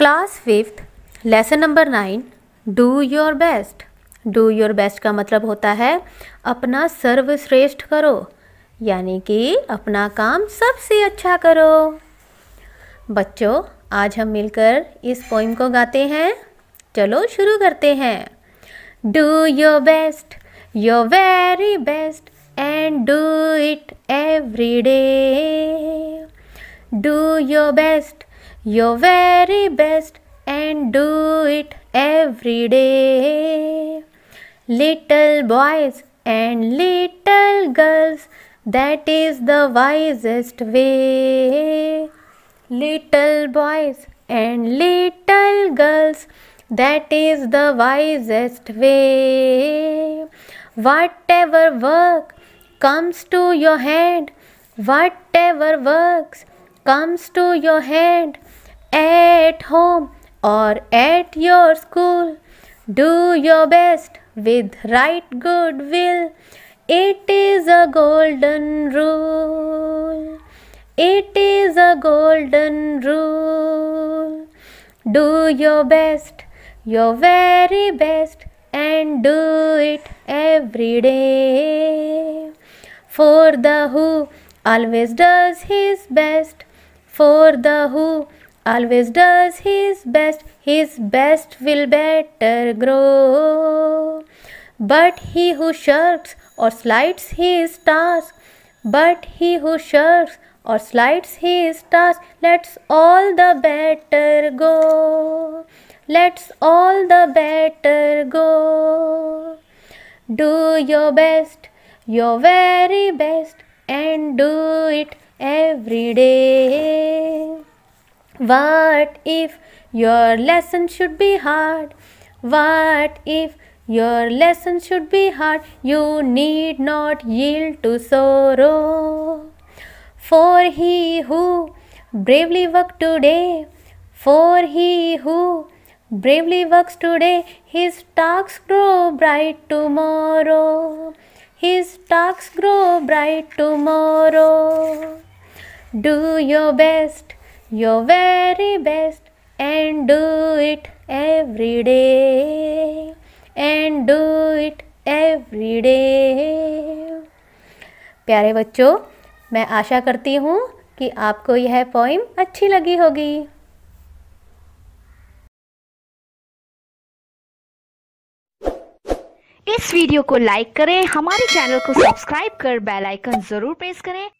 Class fifth lesson number nine do your best do your best का मतलब होता है अपना सर्वश्रेष्ठ करो यानी कि अपना काम सबसे अच्छा करो बच्चों आज हम मिलकर इस पोइम को गाते हैं चलो शुरू करते हैं do your best your very best and do it every day do your best your very best and do it every day. Little boys and little girls, that is the wisest way. Little boys and little girls, that is the wisest way. Whatever work comes to your hand, whatever works comes to your hand at home or at your school. Do your best with right good will. It is a golden rule. It is a golden rule. Do your best, your very best, and do it every day. For the who always does his best. For the who always does his best, his best will better grow. But he who shirks or slights his task, but he who shirks or slights his task, lets all the better go. Let's all the better go. Do your best, your very best, and do it every day. What if your lesson should be hard? What if your lesson should be hard? You need not yield to sorrow. For he who bravely works today, for he who bravely works today, his tasks grow bright tomorrow. His tasks grow bright tomorrow. Do your best your very best and do it every day and do it every day प्यारे बच्चों मैं आशा करती हूँ कि आपको यह poem अच्छी लगी होगी इस वीडियो को लाइक करें हमारे चैनल को सब्सक्राइब कर बेल आइकन ज़रूर प्रेस करें